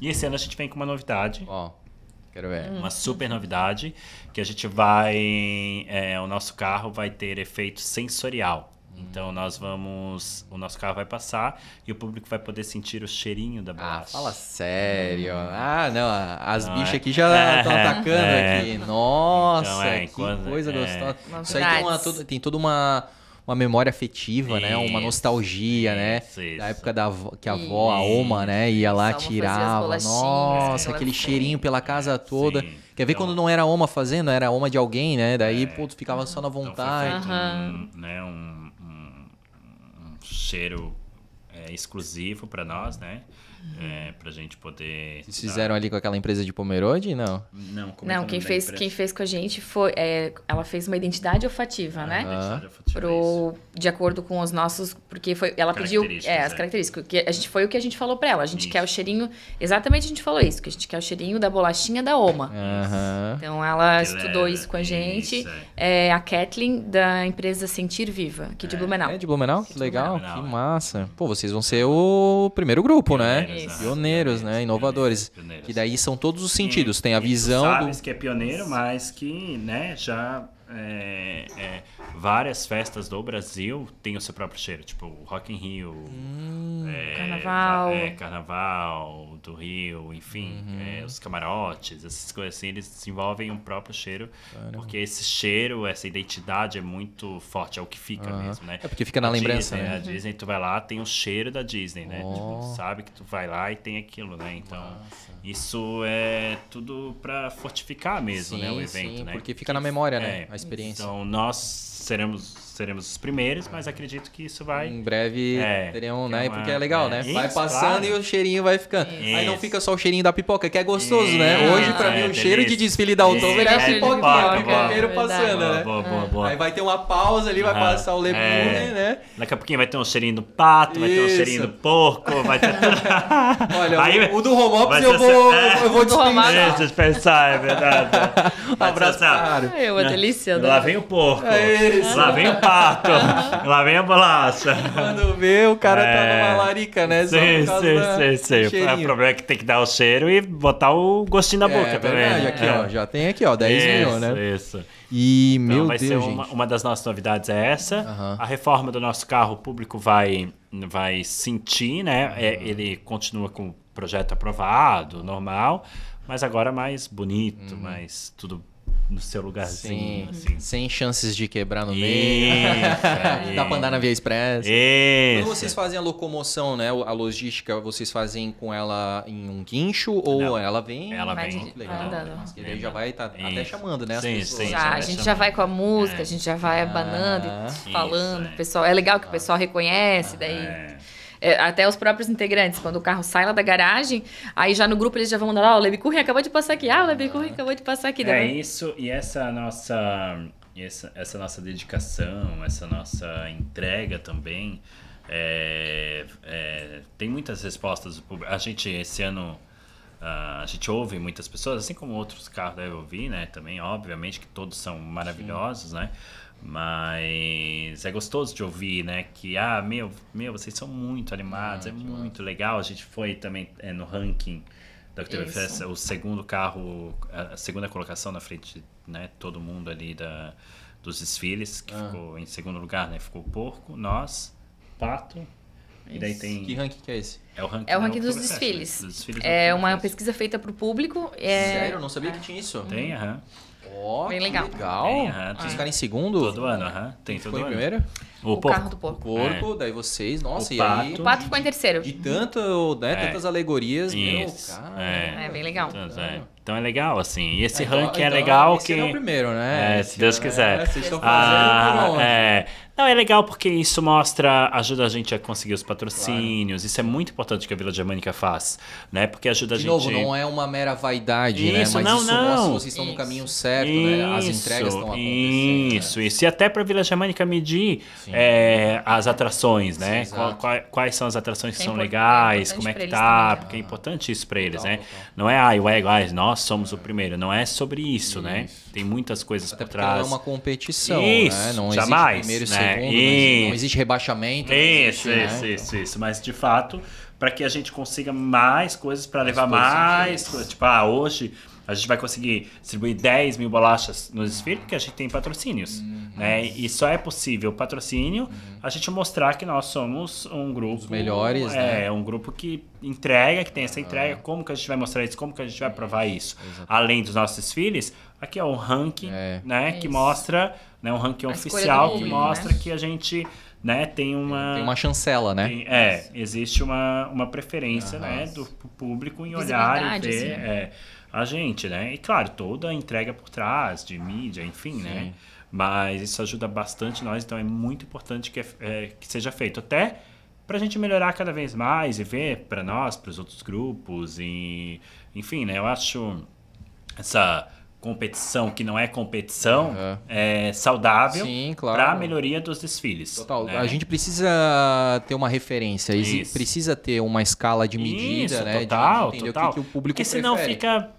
E esse ano a gente vem com uma novidade. Ó, quero ver. Uma super novidade, que a gente vai... É, o nosso carro vai ter efeito sensorial. Então hum. nós vamos. O nosso carro vai passar e o público vai poder sentir o cheirinho da ah, bolacha. Ah, fala sério. Ah, não. As não, bichas é. aqui já estão é, atacando é. aqui. Nossa, então, é, que enquanto, coisa é. gostosa. Isso aí tem, uma, tem toda uma uma memória afetiva, isso, né? Uma nostalgia, né? isso, né? Isso. Da época da que a avó, a Oma, né, ia lá, tirava. Nossa, aquele cheirinho tem. pela casa toda. Sim. Quer ver então, quando não era Oma fazendo, era Oma de alguém, né? Daí, é, ficava só na então, vontade. Então um, né, um, um, um cheiro é, exclusivo para nós, né? é, pra gente poder. Vocês fizeram ali com aquela empresa de Pomerode? Não. Não, não quem fez, quem fez com a gente foi. É, ela fez uma identidade olfativa, ah, né? Identidade Pro, de acordo com os nossos. Porque foi, ela pediu é, as é. características. Que a gente foi o que a gente falou pra ela. A gente isso. quer o cheirinho. Exatamente a gente falou isso, que a gente quer o cheirinho da bolachinha da Oma. Então ela que estudou isso com a gente. Isso, é. é. a Kathleen, da empresa Sentir Viva, aqui de é. Blumenau. É de Blumenau? Que legal, Blumenau, que massa. Pô, vocês vão ser o primeiro grupo, né? Pioneiros. Pioneiros, né? Inovadores. Pioneiros, que daí são todos os sentidos. E, Tem a visão. Sabes do... que é pioneiro, mas que né, já é, é, várias festas do Brasil têm o seu próprio cheiro, tipo Rock in Rio, hum, é, carnaval, é, carnaval do rio, enfim, uhum. é, os camarotes, essas coisas assim, eles desenvolvem um próprio cheiro, Caramba. porque esse cheiro, essa identidade é muito forte, é o que fica uhum. mesmo, né? É porque fica na a lembrança, Disney, né? A Disney, tu vai lá, tem o cheiro da Disney, né? Oh. Tipo, sabe que tu vai lá e tem aquilo, né? Então, Nossa. isso é tudo para fortificar mesmo, né, sim, né, o evento, sim, né? porque fica na memória, né, é. a experiência. Então, nós seremos seremos os primeiros, mas acredito que isso vai. Em breve é, teriam, né? Uma... Porque é legal, né? é, né? Isso, vai passando claro. e o cheirinho vai ficando. Isso. Aí não fica só o cheirinho da pipoca, que é gostoso, né? isso, né? Hoje, é, pra mim, o é cheiro de desfile da outubro é, é a pipoquinha, primeiro passando, boa, né? Boa, boa, boa. Aí vai ter uma pausa ali, vai passar o legume, né? Daqui a pouquinho vai ter um cheirinho do pato, vai ter um cheirinho do porco, vai ter. Olha, Aí, o, do Romops assim, eu vou, eu vou dispensar. Dispensar, é verdade. Um abraço, assim, É uma né? delícia, né? Lá vem o porco, lá vem o pato. Exato. Lá vem a bolacha. Quando vê, o cara é... tá numa é. larica, né? Sim, sim, sim, sim. O problema é que tem que dar o cheiro e botar o gostinho na é boca também. Verdade, né? aqui, é. ó, já tem aqui, ó, 10 mil, né? Isso. E, então, meu vai Deus, ser uma, uma, das nossas novidades é essa. Uhum. A reforma do nosso carro público vai, vai sentir, né? Uhum. É, ele continua com o projeto aprovado, normal, mas agora mais bonito, uhum. mais tudo no seu lugarzinho. Sim, assim. Sem chances de quebrar no isso, meio. Dá pra andar na via expressa. Isso. Quando vocês fazem a locomoção, né? A logística, vocês fazem com ela em um guincho ou Não, ela vem? Ela vem. Legal. Andando. E daí já vai tá, até chamando, né? Sim, sim, ah, já, a gente chamando. já vai com a música, é. a gente já vai abanando ah, e falando. Isso, é. pessoal, é legal que o pessoal ah. reconhece, ah, daí. É. É, até os próprios integrantes, quando o carro sai lá da garagem, aí já no grupo eles já vão mandar, ó, oh, o Lebicurri acabou de passar aqui, ah, o Lebicurri acabou de passar aqui. É né? isso, e essa nossa, essa, essa nossa dedicação, essa nossa entrega também, é, é, tem muitas respostas do público. A gente, esse ano... Uh, a gente ouve muitas pessoas, assim como outros carros devem ouvir, né? Também, obviamente, que todos são maravilhosos, Sim. né? Mas é gostoso de ouvir, né? Que, ah, meu, meu vocês são muito animados, é, é muito legal. A gente foi também é, no ranking da Oktoberfest, o segundo carro, a segunda colocação na frente, né? Todo mundo ali da, dos desfiles, que ah. ficou em segundo lugar, né? Ficou o Porco, nós, Pato, e daí tem... Que ranking que é esse? É o ranking, é o ranking dos, né? desfiles. Né? dos, desfiles. É uma pesquisa feita para o público. É... Sério? Eu não sabia é. que tinha isso. Tem, aham. Uhum. Ó, oh, bem legal. legal. Bem, uh Vocês ficaram em segundo? Todo ano, aham. Uh Tem todo Foi ano. em primeiro? o, o carro do porco. O porco, é. daí vocês, nossa, o e pato. aí. O pato ficou em terceiro. De tanto, né, é. tantas alegorias, Isso. Meu, cara. É. é. bem legal. É. Então é. então legal, assim. E esse então, ranking então, é legal então, que. Esse é o primeiro, né? se Deus quiser. vocês estão ah, fazendo ah, é. Não, é legal porque isso mostra, ajuda a gente a conseguir os patrocínios. Claro. Isso é muito importante que a Vila Germânica faz, né? Porque ajuda de a gente. De novo, não é uma mera vaidade, né? isso, né? Mas não, isso não. mostra vocês estão no caminho certo, isso, né? As entregas estão acontecendo. Isso, né? isso. E até para a Vila Germânica medir é, as atrações, né? Sim, Qual, quais, quais, são as atrações que, é são legais, como é que tá, também. porque é né? importante isso para eles, legal, né? Legal. Não é, ai, ué, guys, nós somos o é. primeiro. Não é sobre isso, né? isso. né? Tem muitas coisas Até por é trás. é uma competição, isso, né? Não jamais, existe primeiro né? segundo, isso. não existe rebaixamento. Né? Isso, existe, isso, né? isso, isso. Mas, de fato, para que a gente consiga mais coisas para levar mais coisas. Tipo, ah, hoje a gente vai conseguir distribuir 10 mil bolachas no desfile porque a gente tem patrocínios. Uhum. Né? E só é possível patrocínio uhum. a gente mostrar que nós somos um grupo. Os melhores, né? é, né? um grupo que entrega, que tem essa ah. entrega. Como que a gente vai mostrar isso? Como que a gente vai provar isso? Exatamente. Além dos nossos desfiles, aqui é o ranking, é. né? Que mostra né, um ranking a oficial mundo, que mostra né? que a gente né, tem uma. Tem uma chancela, né? Tem, é, existe uma, uma preferência né, do público em olhar e ver assim. é, a gente, né? E claro, toda a entrega por trás, de mídia, enfim, né? Sim. né? Mas isso ajuda bastante nós, então é muito importante que, é, é que seja feito. Até para a gente melhorar cada vez mais e ver para nós, para os outros grupos, e enfim, né? Eu acho essa competição que não é competição uhum. é saudável claro. para a melhoria dos desfiles. Total. Né? A gente precisa ter uma referência, Isso. precisa ter uma escala de medida, Isso, né? Total, de total. O que, que o público Porque senão prefere. fica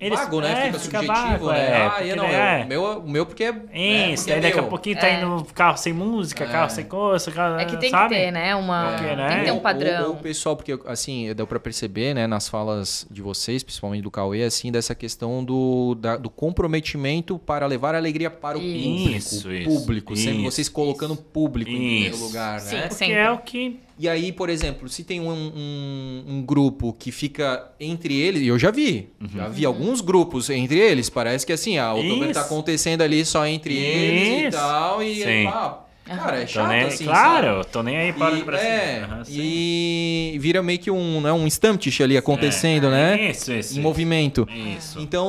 eles, vago, né? É, fica, fica subjetivo, né? vago, né? É, ah, não, é. o, meu, o meu porque é. é isso, é daqui a pouquinho tá é. indo carro sem música, carro sem coisa, carro, É que tem sabe? que ter, né? Uma, porque, né? Tem que ter um padrão. o pessoal, porque assim, deu para perceber, né, nas falas de vocês, principalmente do Cauê, assim, dessa questão do, da, do comprometimento para levar alegria para o isso. público. Isso, público. Isso, sempre vocês colocando o público em primeiro lugar, né? Sim, porque sempre. é o que e aí, por exemplo, se tem um, um, um grupo que fica entre eles, e eu já vi, uhum. já vi alguns grupos entre eles, parece que é assim, ah, o problema tá acontecendo ali só entre Isso. eles e tal, e Sim. Ah, Cara, é chato nem, assim, Claro, sabe? tô nem aí para e, pra é, cima. Uhum, e vira meio que um, né, um stamptish ali acontecendo, é, né? Isso, isso. Em movimento. Isso. Então,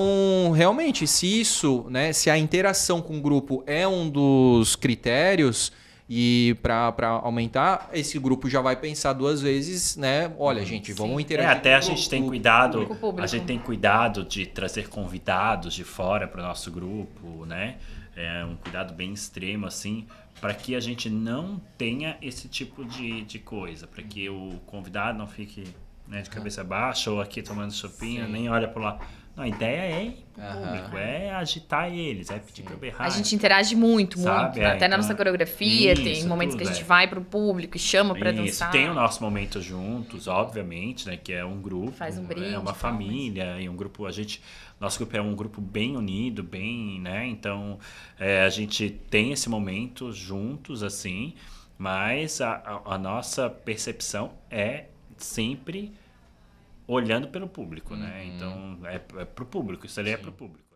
realmente, se isso, né, se a interação com o grupo é um dos critérios, e para aumentar, esse grupo já vai pensar duas vezes, né? Olha, gente, vamos Sim. É, interagir. É, até a gente tem cuidado, a gente tem cuidado de trazer convidados de fora para o nosso grupo, né? É um cuidado bem extremo, assim, para que a gente não tenha esse tipo de, de coisa, para que o convidado não fique né, de cabeça baixa ou aqui tomando chopinha, nem olha para lá. Não, a ideia é uhum. é agitar eles, é pedir para eu berrar. A gente interage muito, sabe? muito. É, até então... na nossa coreografia, Isso, tem momentos tudo, que a gente é. vai pro público e chama para Isso. dançar. Tem o nosso momento juntos, obviamente, né? Que é um grupo. Faz um brinde. É uma família e um grupo. A gente. Nosso grupo é um grupo bem unido, bem, né? Então é, a gente tem esse momento juntos, assim, mas a, a, a nossa percepção é sempre olhando pelo público, né? Uhum. Então, é, é pro público, isso ali é Sim. é pro público.